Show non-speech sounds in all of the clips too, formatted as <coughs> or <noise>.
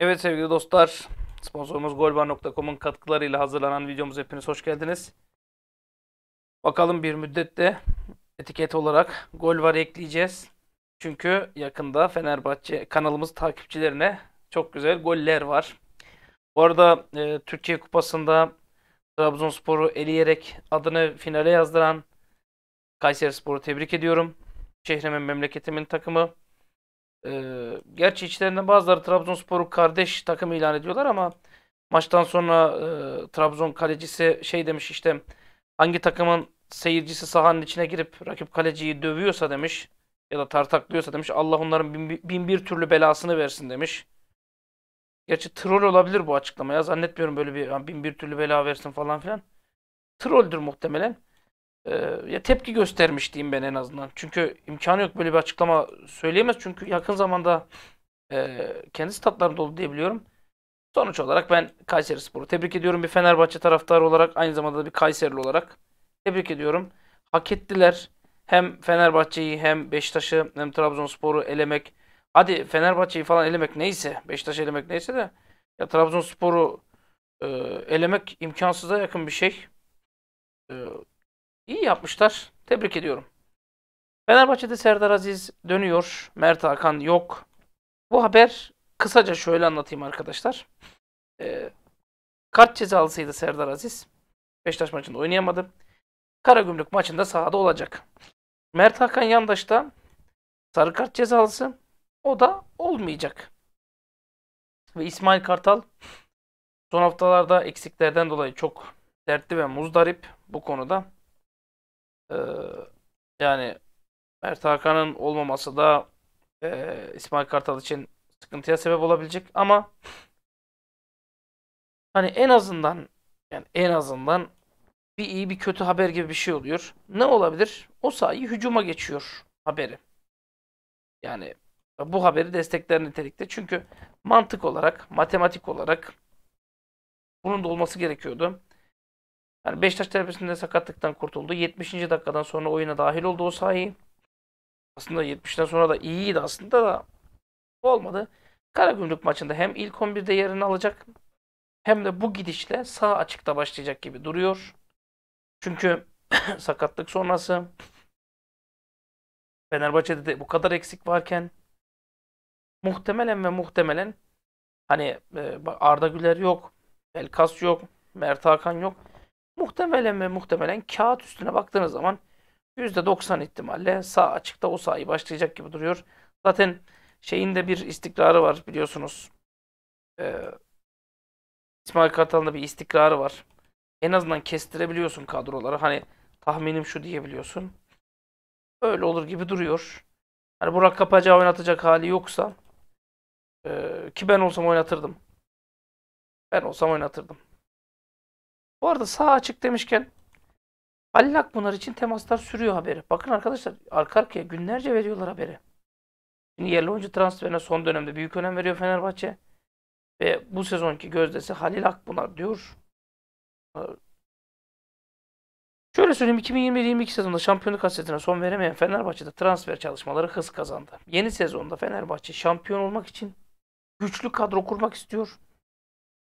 Evet sevgili dostlar, sponsorumuz golbar.com'un katkılarıyla hazırlanan videomuz hepiniz hoş geldiniz. Bakalım bir müddette etiket olarak gol var ekleyeceğiz. Çünkü yakında Fenerbahçe kanalımız takipçilerine çok güzel goller var. Bu arada e, Türkiye Kupası'nda Trabzonspor'u eleyerek adını finale yazdıran Kayserispor'u tebrik ediyorum. Şehrimin, memleketimin takımı. E, gerçi içlerinden bazıları Trabzonspor'u kardeş takımı ilan ediyorlar ama maçtan sonra e, Trabzon kalecisi şey demiş işte hangi takımın seyircisi sahanın içine girip rakip kaleciyi dövüyorsa demiş ya da tartaklıyorsa demiş Allah onların bin, bin bir türlü belasını versin demiş. Gerçi troll olabilir bu açıklama ya. Zannetmiyorum böyle bir bin bir türlü bela versin falan filan. Trolldür muhtemelen. Ee, ya tepki göstermiş diyeyim ben en azından. Çünkü imkanı yok böyle bir açıklama söyleyemez. Çünkü yakın zamanda e, kendi statlarında oldu diye biliyorum. Sonuç olarak ben Kayseri Spor'u tebrik ediyorum. Bir Fenerbahçe taraftarı olarak aynı zamanda da bir Kayserili olarak tebrik ediyorum. Hak ettiler. Hem Fenerbahçe'yi hem Beşiktaş'ı hem Trabzonspor'u elemek Hadi Fenerbahçe'yi falan elemek neyse, Beşiktaş elemek neyse de ya Trabzonspor'u e, elemek imkansıza yakın bir şey. E, iyi yapmışlar. Tebrik ediyorum. Fenerbahçe'de Serdar Aziz dönüyor. Mert Hakan yok. Bu haber kısaca şöyle anlatayım arkadaşlar. E, kart cezalısıydı Serdar Aziz. Beşiktaş maçında oynayamadı. Karagümrük maçında sahada olacak. Mert Hakan Yandaş da sarı kart cezalısı. O da olmayacak. Ve İsmail Kartal son haftalarda eksiklerden dolayı çok dertli ve muzdarip bu konuda. Ee, yani Mert Hakan'ın olmaması da e, İsmail Kartal için sıkıntıya sebep olabilecek ama hani en azından yani en azından bir iyi bir kötü haber gibi bir şey oluyor. Ne olabilir? O sayı hücuma geçiyor haberi. Yani bu haberi destekler nitelikte. Çünkü mantık olarak, matematik olarak bunun da olması gerekiyordu. Yani Beşiktaş terapisinde sakatlıktan kurtuldu. 70. dakikadan sonra oyuna dahil oldu o sahi. Aslında 70'ten sonra da iyiydi aslında da olmadı. Karagümrük maçında hem ilk 11'de yerini alacak hem de bu gidişle sağ açıkta başlayacak gibi duruyor. Çünkü <clears throat> sakatlık sonrası Fenerbahçe'de de bu kadar eksik varken muhtemelen ve muhtemelen hani e, Arda Güler yok, Elkas yok, Mert Hakan yok. Muhtemelen ve muhtemelen kağıt üstüne baktığınız zaman %90 ihtimalle sağ açıkta o sahayı başlayacak gibi duruyor. Zaten şeyin de bir istikrarı var biliyorsunuz. Ee, İsmail Kartal'ın da bir istikrarı var. En azından kestirebiliyorsun kadroları. Hani tahminim şu diyebiliyorsun. Öyle olur gibi duruyor. Hani Burak Kapacağı oynatacak hali yoksa ee, ki ben olsam oynatırdım. Ben olsam oynatırdım. Bu arada sağ açık demişken Halil bunlar için temaslar sürüyor haberi. Bakın arkadaşlar arka arkaya günlerce veriyorlar haberi. Şimdi yerli oyuncu transferine son dönemde büyük önem veriyor Fenerbahçe. Ve bu sezonki gözdesi Halil Akbunar diyor. Ee, şöyle söyleyeyim 2021-22 sezonunda şampiyonluk hasretine son veremeyen Fenerbahçe'de transfer çalışmaları hız kazandı. Yeni sezonda Fenerbahçe şampiyon olmak için güçlü kadro kurmak istiyor.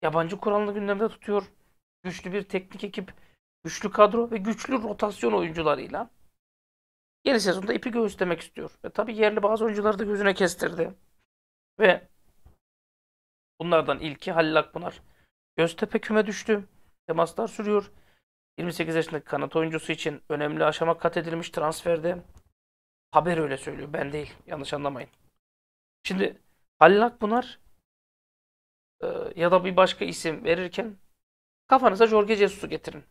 Yabancı kuralını gündemde tutuyor. Güçlü bir teknik ekip, güçlü kadro ve güçlü rotasyon oyuncularıyla yeni sezonda ipi göğüslemek istiyor. Ve tabii yerli bazı oyuncuları da gözüne kestirdi. Ve bunlardan ilki Halil Akpınar. Göztepe küme düştü. Temaslar sürüyor. 28 yaşındaki kanat oyuncusu için önemli aşama kat edilmiş transferde. Haber öyle söylüyor. Ben değil. Yanlış anlamayın. Şimdi Halil Akpınar e, ya da bir başka isim verirken kafanıza Jorge Jesus'u getirin.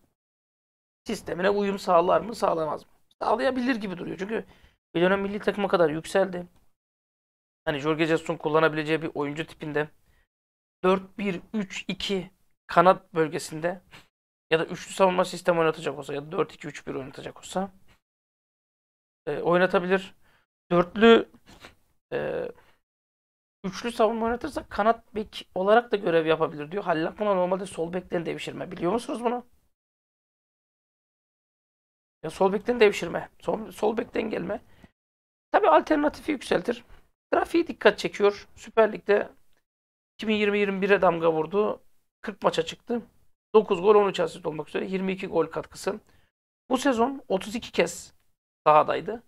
Sistemine uyum sağlar mı sağlamaz mı? Sağlayabilir gibi duruyor. Çünkü bir dönem milli takıma kadar yükseldi. Hani Jorge Jesus'un kullanabileceği bir oyuncu tipinde 4-1-3-2 kanat bölgesinde ya da üçlü savunma sistemi oynatacak olsa ya da 4-2-3-1 oynatacak olsa e, oynatabilir. Dörtlü e, Üçlü savunma oynatırsak kanat bek olarak da görev yapabilir diyor. Halil Akman'a normalde sol beklerini devşirme. Biliyor musunuz bunu? Ya sol bekten devşirme. Sol, sol bekten gelme. Tabi alternatifi yükseltir. Grafiği dikkat çekiyor. Süper Lig'de 2020-21'e damga vurdu. 40 maça çıktı. 9 gol 13 asist olmak üzere 22 gol katkısı. Bu sezon 32 kez sahadaydı.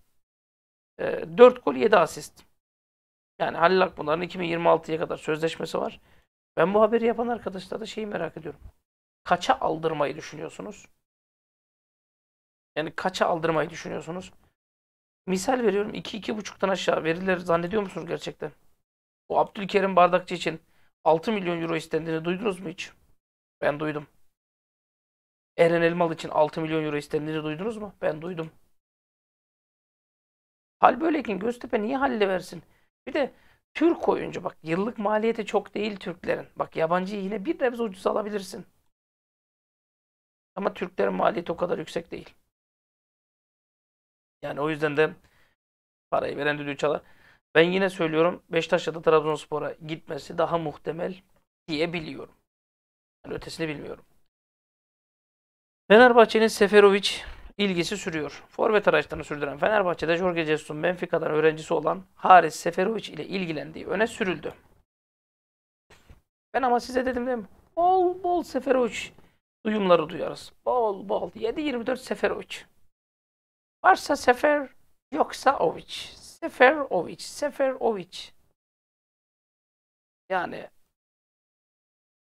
4 ee, gol 7 asist. Yani Halil Akpınar'ın 2026'ya kadar sözleşmesi var. Ben bu haberi yapan arkadaşlar da şeyi merak ediyorum. Kaça aldırmayı düşünüyorsunuz? Yani kaça aldırmayı düşünüyorsunuz? Misal veriyorum 2-2,5'tan aşağı verileri zannediyor musunuz gerçekten? O Abdülkerim Bardakçı için 6 milyon euro istendiğini duydunuz mu hiç? Ben duydum. Eren Elmalı için 6 milyon euro istendiğini duydunuz mu? Ben duydum. Hal böyleyken Göztepe niye Halil'e versin? Bir de Türk oyuncu bak yıllık maliyeti çok değil Türklerin. Bak yabancıyı yine bir nebze ucuz alabilirsin. Ama Türklerin maliyeti o kadar yüksek değil. Yani o yüzden de parayı veren düdüğü çalar. Ben yine söylüyorum ya da Trabzonspor'a gitmesi daha muhtemel diyebiliyorum Yani ötesini bilmiyorum. Fenerbahçe'nin Seferovic ilgisi sürüyor. Forvet araçlarını sürdüren Fenerbahçe'de Jorge Jesus'un Benfica'dan öğrencisi olan Haris Seferovic ile ilgilendiği öne sürüldü. Ben ama size dedim değil mi? Bol bol Seferovic duyumları duyarız. Bol bol. 7-24 Seferovic. Varsa Sefer, yoksa Sefer Ovic. Sefer Seferovic. Yani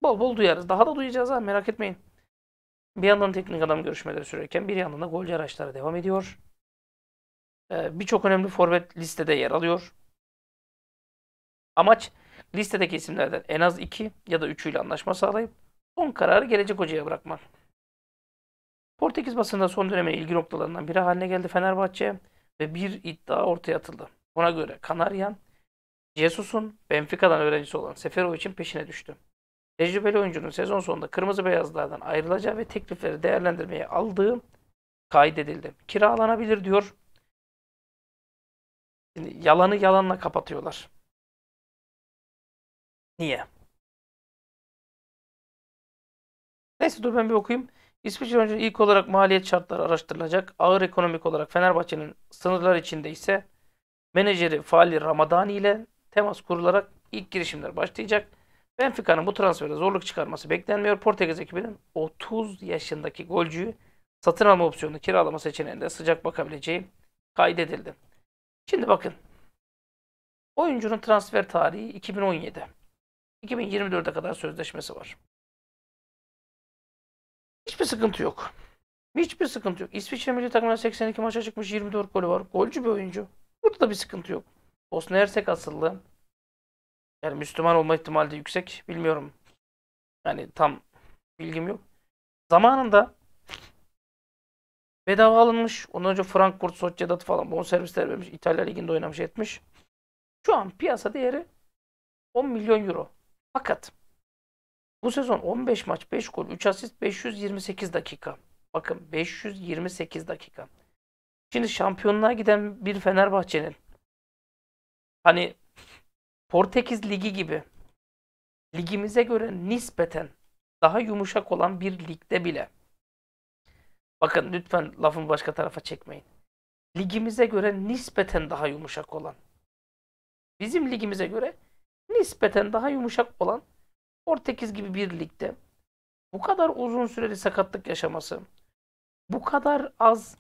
bol bol duyarız. Daha da duyacağız ha merak etmeyin. Bir yandan teknik adam görüşmeleri sürerken bir yandan da golcü araçları devam ediyor. Ee, Birçok önemli forvet listede yer alıyor. Amaç listedeki isimlerden en az 2 ya da ile anlaşma sağlayıp son kararı gelecek hocaya bırakmak. Portekiz basında son dönemin ilgi noktalarından biri haline geldi Fenerbahçe ve bir iddia ortaya atıldı. Buna göre Kanaryan, Jesus'un Benfica'dan öğrencisi olan Seferovic'in peşine düştü. Tecrübeli oyuncunun sezon sonunda kırmızı beyazlardan ayrılacağı ve teklifleri değerlendirmeye aldığı kaydedildi. Kiralanabilir diyor. Şimdi yalanı yalanla kapatıyorlar. Niye? Neyse dur ben bir okuyayım. İsviçre oyuncu ilk olarak maliyet şartları araştırılacak. Ağır ekonomik olarak Fenerbahçe'nin sınırlar içinde ise menajeri Fali Ramadani ile temas kurularak ilk girişimler başlayacak. Benfica'nın bu transferde zorluk çıkarması beklenmiyor. Portekiz ekibinin 30 yaşındaki golcüyü satın alma opsiyonunu kiralama seçeneğinde sıcak bakabileceği kaydedildi. Şimdi bakın. Oyuncunun transfer tarihi 2017. 2024'e kadar sözleşmesi var. Hiçbir sıkıntı yok. Hiçbir sıkıntı yok. İsviçre milli takımına 82 maça çıkmış 24 golü var. Golcü bir oyuncu. Burada da bir sıkıntı yok. Bosna Hersek asıllı. Yani Müslüman olma ihtimali de yüksek. Bilmiyorum. Yani tam bilgim yok. Zamanında bedava alınmış. Ondan önce Frankfurt, Sociedad falan bonservisler vermiş. İtalya Ligi'nde oynamış etmiş. Şu an piyasa değeri 10 milyon euro. Fakat bu sezon 15 maç, 5 gol, 3 asist, 528 dakika. Bakın 528 dakika. Şimdi şampiyonluğa giden bir Fenerbahçe'nin hani Portekiz Ligi gibi ligimize göre nispeten daha yumuşak olan bir ligde bile bakın lütfen lafın başka tarafa çekmeyin. Ligimize göre nispeten daha yumuşak olan bizim ligimize göre nispeten daha yumuşak olan Portekiz gibi bir ligde bu kadar uzun süreli sakatlık yaşaması, bu kadar az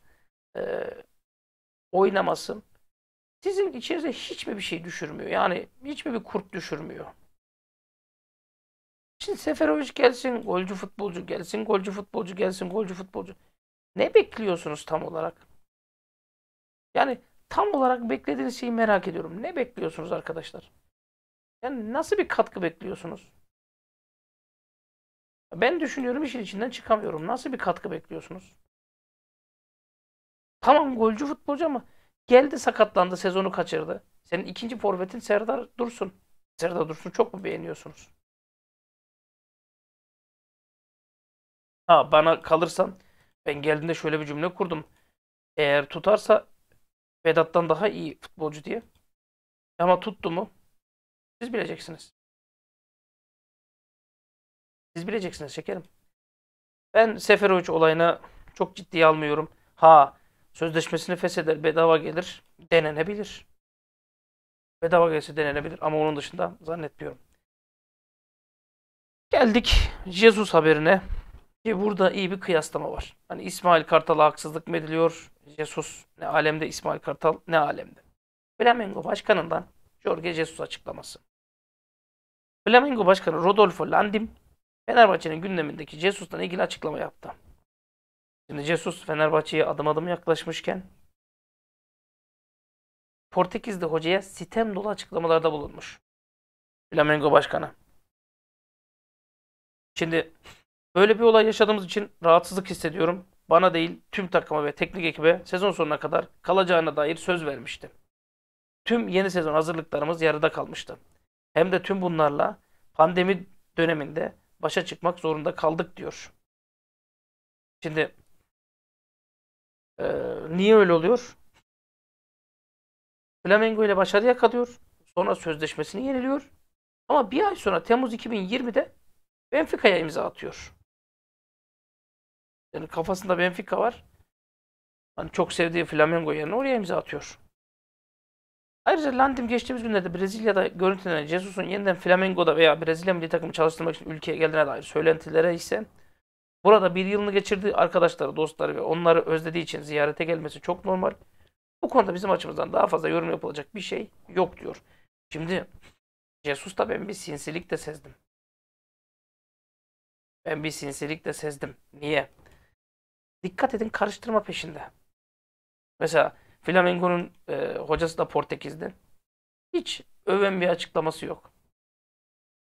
e, oynaması sizin içinize hiçbir bir şey düşürmüyor. Yani hiçbir bir kurt düşürmüyor. Şimdi Seferovic gelsin, golcü futbolcu gelsin, golcü futbolcu gelsin, golcü futbolcu. Ne bekliyorsunuz tam olarak? Yani tam olarak beklediğiniz şeyi merak ediyorum. Ne bekliyorsunuz arkadaşlar? Yani nasıl bir katkı bekliyorsunuz? Ben düşünüyorum işin içinden çıkamıyorum. Nasıl bir katkı bekliyorsunuz? Tamam golcü futbolcu ama Geldi sakatlandı, sezonu kaçırdı. Senin ikinci forvetin Serdar Dursun. Serdar Dursun çok mu beğeniyorsunuz? Ha bana kalırsan ben geldiğinde şöyle bir cümle kurdum. Eğer tutarsa Vedat'tan daha iyi futbolcu diye. Ama tuttu mu? Siz bileceksiniz. Siz bileceksiniz şekerim. Ben Seferovic olayına çok ciddiye almıyorum. Ha Sözleşmesini fesheder, bedava gelir, denenebilir. Bedava gelse denenebilir ama onun dışında zannetmiyorum. Geldik Jesus haberine. Ki burada iyi bir kıyaslama var. Hani İsmail Kartal'a haksızlık mı ediliyor? Jesus ne alemde İsmail Kartal ne alemde. Flamengo başkanından Jorge Jesus açıklaması. Flamengo başkanı Rodolfo Landim Fenerbahçe'nin gündemindeki Jesus'tan ilgili açıklama yaptı. Şimdi Jesus Fenerbahçe'ye adım adım yaklaşmışken Portekizli hocaya sitem dolu açıklamalarda bulunmuş. Flamengo Başkanı. Şimdi böyle bir olay yaşadığımız için rahatsızlık hissediyorum. Bana değil tüm takıma ve teknik ekibe sezon sonuna kadar kalacağına dair söz vermişti. Tüm yeni sezon hazırlıklarımız yarıda kalmıştı. Hem de tüm bunlarla pandemi döneminde başa çıkmak zorunda kaldık diyor. Şimdi ee, niye öyle oluyor? Flamengo ile başarı yakalıyor. Sonra sözleşmesini yeniliyor. Ama bir ay sonra Temmuz 2020'de Benfica'ya imza atıyor. Yani kafasında Benfica var. Hani çok sevdiği Flamengo yerine oraya imza atıyor. Ayrıca Landim geçtiğimiz günlerde Brezilya'da görüntülenen Jesus'un yeniden Flamengo'da veya Brezilya milli takımı çalıştırmak için ülkeye geldiğine dair söylentilere ise Burada bir yılını geçirdiği arkadaşları, dostları ve onları özlediği için ziyarete gelmesi çok normal. Bu konuda bizim açımızdan daha fazla yorum yapılacak bir şey yok diyor. Şimdi da ben bir sinsilik de sezdim. Ben bir sinsilik de sezdim. Niye? Dikkat edin karıştırma peşinde. Mesela Flamengo'nun e, hocası da Portekiz'di. Hiç öven bir açıklaması yok.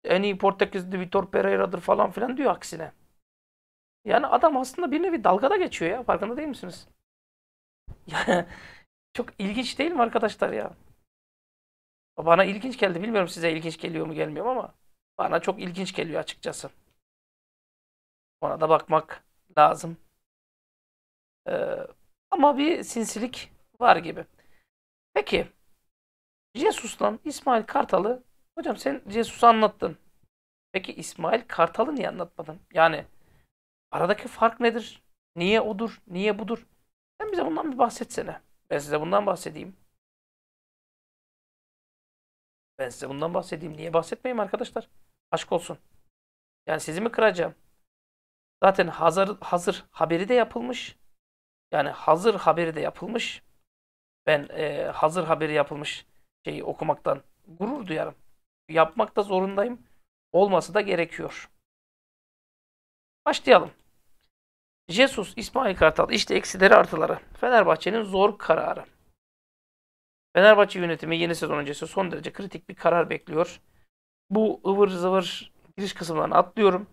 En iyi Portekizli Vitor Pereira'dır falan filan diyor aksine. Yani adam aslında bir nevi dalgada geçiyor ya. Farkında değil misiniz? Yani <laughs> çok ilginç değil mi arkadaşlar ya? Bana ilginç geldi. Bilmiyorum size ilginç geliyor mu gelmiyor ama bana çok ilginç geliyor açıkçası. Ona da bakmak lazım. Ee, ama bir sinsilik var gibi. Peki Jesus'tan İsmail Kartal'ı hocam sen Jesus'u anlattın. Peki İsmail Kartal'ı niye anlatmadın? Yani Aradaki fark nedir? Niye odur? Niye budur? Sen bize bundan bir bahsetsene. Ben size bundan bahsedeyim. Ben size bundan bahsedeyim. Niye bahsetmeyeyim arkadaşlar? Aşk olsun. Yani sizi mi kıracağım? Zaten hazır, hazır haberi de yapılmış. Yani hazır haberi de yapılmış. Ben e, hazır haberi yapılmış şeyi okumaktan gurur duyarım. Yapmakta zorundayım. Olması da gerekiyor. Başlayalım. Jesus, İsmail Kartal. işte eksileri artıları. Fenerbahçe'nin zor kararı. Fenerbahçe yönetimi yeni sezon öncesi son derece kritik bir karar bekliyor. Bu ıvır zıvır giriş kısımlarını atlıyorum.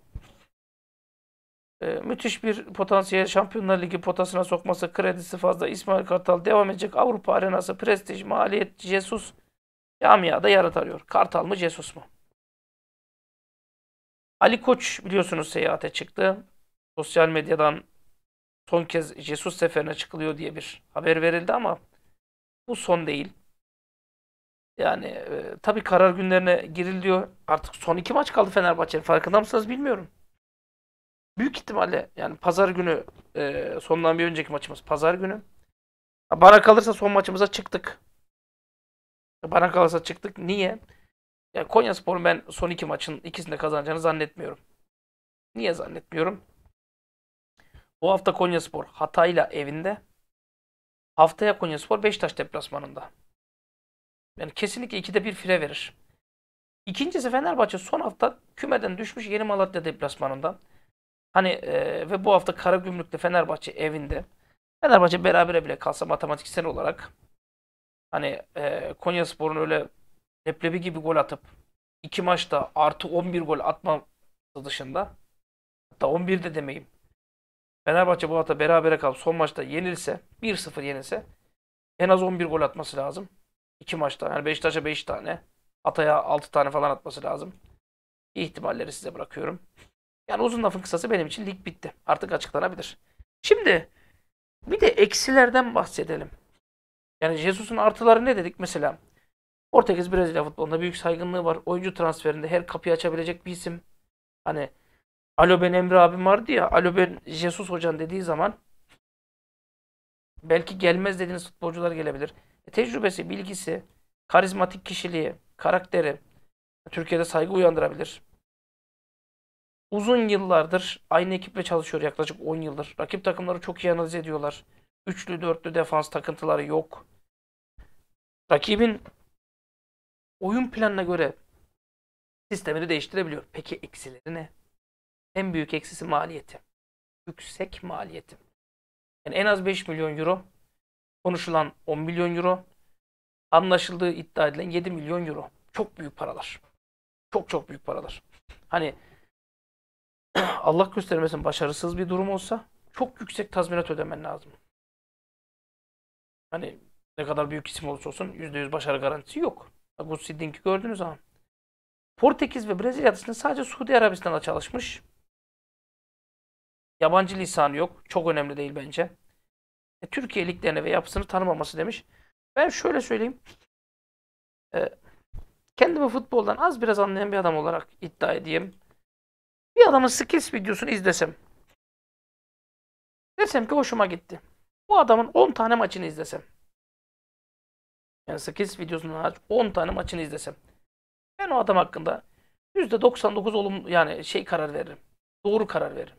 Ee, müthiş bir potansiyel Şampiyonlar Ligi potasına sokması, kredisi fazla İsmail Kartal devam edecek. Avrupa arenası, prestij, maliyet, Jesus camiada yarat arıyor. Kartal mı, Jesus mu? Ali Koç biliyorsunuz seyahate çıktı sosyal medyadan son kez Jesus seferine çıkılıyor diye bir haber verildi ama bu son değil. Yani e, tabii karar günlerine giriliyor. Artık son iki maç kaldı Fenerbahçe'nin. Farkında mısınız bilmiyorum. Büyük ihtimalle yani pazar günü e, sondan bir önceki maçımız pazar günü. Bana kalırsa son maçımıza çıktık. Bana kalırsa çıktık. Niye? Ya Konya Spor'un ben son iki maçın ikisinde kazanacağını zannetmiyorum. Niye zannetmiyorum? Bu hafta Konyaspor Hatay'la evinde. Haftaya Konyaspor Beşiktaş deplasmanında. Yani kesinlikle ikide bir fire verir. İkincisi Fenerbahçe son hafta kümeden düşmüş Yeni Malatya deplasmanında. Hani e, ve bu hafta Karagümrük'te Fenerbahçe evinde. Fenerbahçe berabere bile kalsa matematiksel olarak hani e, Konyaspor'un öyle leblebi gibi gol atıp iki maçta artı 11 gol atma dışında hatta 11 de demeyeyim Fenerbahçe bu hafta berabere kalıp son maçta yenilse, 1-0 yenilse en az 11 gol atması lazım. 2 maçta. Yani Beşiktaş'a 5 tane, Atay'a 6 tane falan atması lazım. İhtimalleri size bırakıyorum. Yani uzun lafın kısası benim için lig bitti. Artık açıklanabilir. Şimdi bir de eksilerden bahsedelim. Yani Jesus'un artıları ne dedik mesela? Portekiz Brezilya futbolunda büyük saygınlığı var. Oyuncu transferinde her kapıyı açabilecek bir isim. Hani Alo ben Emre abim vardı ya. Alo ben Jesus hocan dediği zaman belki gelmez dediğiniz futbolcular gelebilir. E, tecrübesi, bilgisi, karizmatik kişiliği, karakteri Türkiye'de saygı uyandırabilir. Uzun yıllardır aynı ekiple çalışıyor yaklaşık 10 yıldır. Rakip takımları çok iyi analiz ediyorlar. Üçlü dörtlü defans takıntıları yok. Rakibin oyun planına göre sistemini değiştirebiliyor. Peki eksileri ne? en büyük eksisi maliyeti. Yüksek maliyeti. Yani en az 5 milyon euro. Konuşulan 10 milyon euro. Anlaşıldığı iddia edilen 7 milyon euro. Çok büyük paralar. Çok çok büyük paralar. Hani <clears throat> Allah göstermesin başarısız bir durum olsa çok yüksek tazminat ödemen lazım. Hani ne kadar büyük isim olursa olsun %100 başarı garantisi yok. Agus Sidding'i gördünüz ama. Portekiz ve Brezilya dışında sadece Suudi Arabistan'da çalışmış. Yabancı lisanı yok. Çok önemli değil bence. E, Türkiye liglerini ve yapısını tanımaması demiş. Ben şöyle söyleyeyim. E, kendimi futboldan az biraz anlayan bir adam olarak iddia edeyim. Bir adamın skills videosunu izlesem. Desem ki hoşuma gitti. Bu adamın 10 tane maçını izlesem. Yani skills videosunu 10 tane maçını izlesem. Ben o adam hakkında %99 olum yani şey karar veririm. Doğru karar veririm.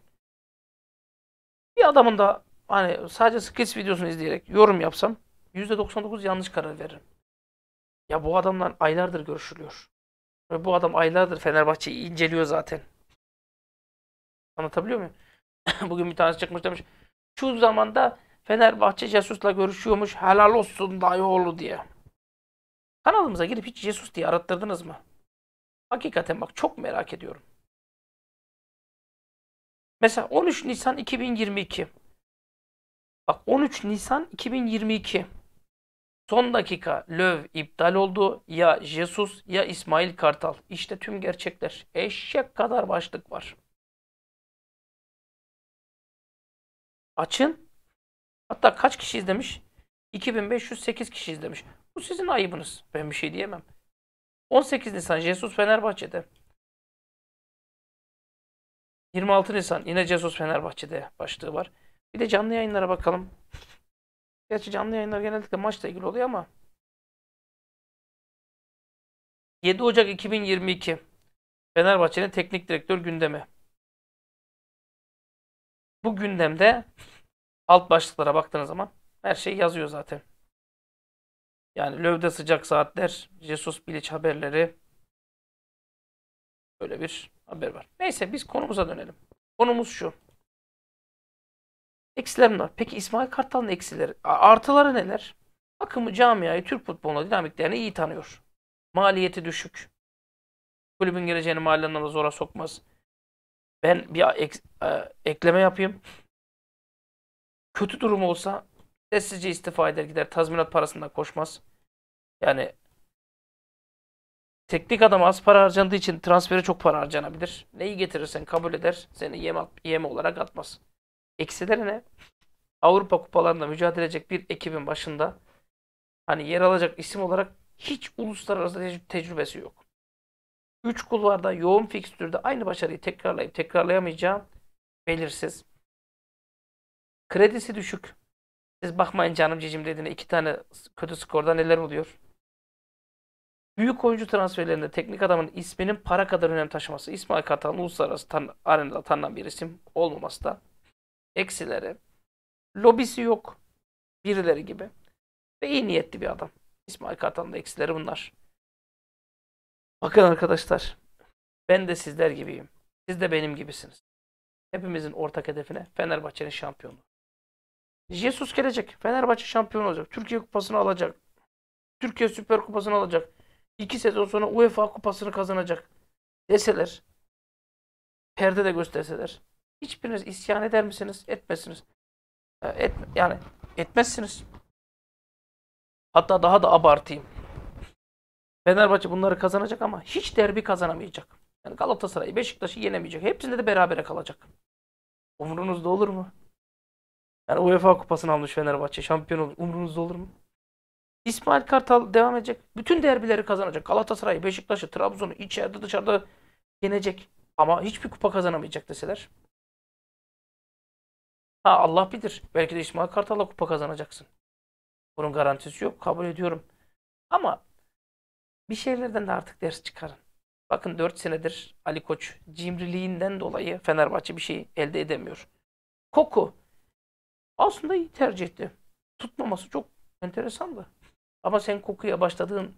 Bir adamın da hani sadece skits videosunu izleyerek yorum yapsam %99 yanlış karar veririm. Ya bu adamlar aylardır görüşülüyor. Ve bu adam aylardır Fenerbahçe'yi inceliyor zaten. Anlatabiliyor muyum? <laughs> Bugün bir tanesi çıkmış demiş. Şu zamanda Fenerbahçe Jesus'la görüşüyormuş. Helal olsun dayıoğlu diye. Kanalımıza girip hiç Jesus diye arattırdınız mı? Hakikaten bak çok merak ediyorum. Mesela 13 Nisan 2022. Bak 13 Nisan 2022. Son dakika Löv iptal oldu. Ya Jesus ya İsmail Kartal. İşte tüm gerçekler. Eşek kadar başlık var. Açın. Hatta kaç kişi izlemiş? 2508 kişi izlemiş. Bu sizin ayıbınız. Ben bir şey diyemem. 18 Nisan Jesus Fenerbahçe'de. 26 Nisan yine Cezus Fenerbahçe'de başlığı var. Bir de canlı yayınlara bakalım. <laughs> Gerçi canlı yayınlar genellikle maçla ilgili oluyor ama 7 Ocak 2022 Fenerbahçe'nin teknik direktör gündemi. Bu gündemde alt başlıklara baktığınız zaman her şey yazıyor zaten. Yani lövde sıcak saatler, Jesus Bilic haberleri, Böyle bir haber var. Neyse biz konumuza dönelim. Konumuz şu. Eksilerim var. Peki İsmail Kartal'ın eksileri, artıları neler? Akımı, camiayı, Türk futboluna dinamiklerini iyi tanıyor. Maliyeti düşük. Kulübün geleceğini mahallenin zora sokmaz. Ben bir ek, e, ekleme yapayım. Kötü durum olsa sessizce istifa eder gider. Tazminat parasından koşmaz. Yani teknik adam az para harcandığı için transfere çok para harcanabilir. Neyi getirirsen kabul eder. Seni yem, at, yem olarak atmaz. Eksileri ne? Avrupa kupalarında mücadele edecek bir ekibin başında hani yer alacak isim olarak hiç uluslararası tecrübesi yok. Üç kulvarda yoğun fikstürde aynı başarıyı tekrarlayıp tekrarlayamayacağı belirsiz. Kredisi düşük. Siz bakmayın canım cicim dediğine iki tane kötü skorda neler oluyor? Büyük oyuncu transferlerinde teknik adamın isminin para kadar önem taşıması, İsmail Kartal'ın uluslararası tan arenada tanınan bir isim olmaması da eksileri. Lobisi yok birileri gibi ve iyi niyetli bir adam. İsmail Kartal'ın da eksileri bunlar. Bakın arkadaşlar ben de sizler gibiyim. Siz de benim gibisiniz. Hepimizin ortak hedefine Fenerbahçe'nin şampiyonluğu. Jesus gelecek. Fenerbahçe şampiyon olacak. Türkiye Kupası'nı alacak. Türkiye Süper Kupası'nı alacak. 2 sezon sonra UEFA kupasını kazanacak deseler, perde de gösterseler, hiçbiriniz isyan eder misiniz? Etmezsiniz. Et, yani etmezsiniz. Hatta daha da abartayım. Fenerbahçe bunları kazanacak ama hiç derbi kazanamayacak. Yani Galatasaray'ı, Beşiktaş'ı yenemeyecek. Hepsinde de berabere kalacak. Umrunuzda olur mu? Yani UEFA kupasını almış Fenerbahçe. Şampiyon olur. Umrunuzda olur mu? İsmail Kartal devam edecek. Bütün derbileri kazanacak. Galatasaray'ı, Beşiktaş'ı, Trabzon'u içeride dışarıda yenecek. Ama hiçbir kupa kazanamayacak deseler. Ha Allah bilir. Belki de İsmail Kartal'la kupa kazanacaksın. Bunun garantisi yok. Kabul ediyorum. Ama bir şeylerden de artık ders çıkarın. Bakın 4 senedir Ali Koç cimriliğinden dolayı Fenerbahçe bir şey elde edemiyor. Koku aslında iyi tercih etti. Tutmaması çok enteresandı. Ama sen kokuya başladığın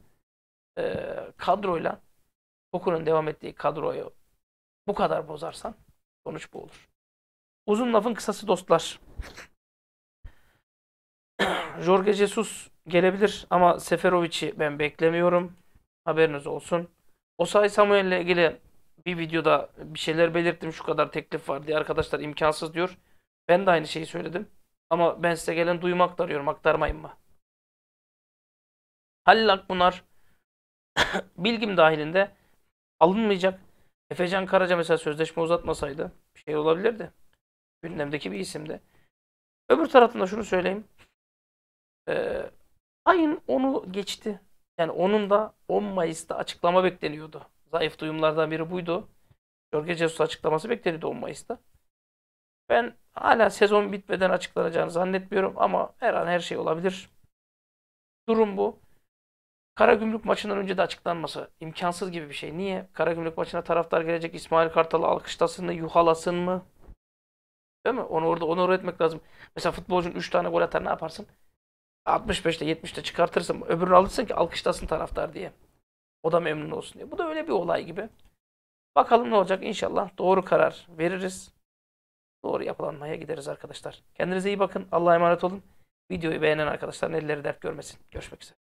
e, kadroyla kokunun devam ettiği kadroyu bu kadar bozarsan sonuç bu olur. Uzun lafın kısası dostlar. <clears throat> Jorge Jesus gelebilir ama Seferovic'i ben beklemiyorum. Haberiniz olsun. Osay Samuel'le ilgili bir videoda bir şeyler belirttim. Şu kadar teklif var diye arkadaşlar imkansız diyor. Ben de aynı şeyi söyledim. Ama ben size gelen duyumu aktarıyorum. Aktarmayın mı? Halil Akbunar <coughs> bilgim dahilinde alınmayacak. Efecan Karaca mesela sözleşme uzatmasaydı bir şey olabilirdi. Gündemdeki bir isimdi. Öbür taraftan da şunu söyleyeyim. Ee, ayın onu geçti. Yani onun da 10 Mayıs'ta açıklama bekleniyordu. Zayıf duyumlardan biri buydu. Jorge Jesus açıklaması bekleniyordu 10 Mayıs'ta. Ben hala sezon bitmeden açıklanacağını zannetmiyorum ama her an her şey olabilir. Durum bu. Karagümrük maçından önce de açıklanması imkansız gibi bir şey. Niye? Karagümrük maçına taraftar gelecek İsmail Kartal'ı alkışlasın mı, yuhalasın mı? Değil mi? Onu orada onu etmek lazım. Mesela futbolcunun 3 tane gol atar ne yaparsın? 65'te 70'te çıkartırsın. Öbürünü alırsın ki alkışlasın taraftar diye. O da memnun olsun diye. Bu da öyle bir olay gibi. Bakalım ne olacak inşallah. Doğru karar veririz. Doğru yapılanmaya gideriz arkadaşlar. Kendinize iyi bakın. Allah'a emanet olun. Videoyu beğenen arkadaşların elleri dert görmesin. Görüşmek üzere.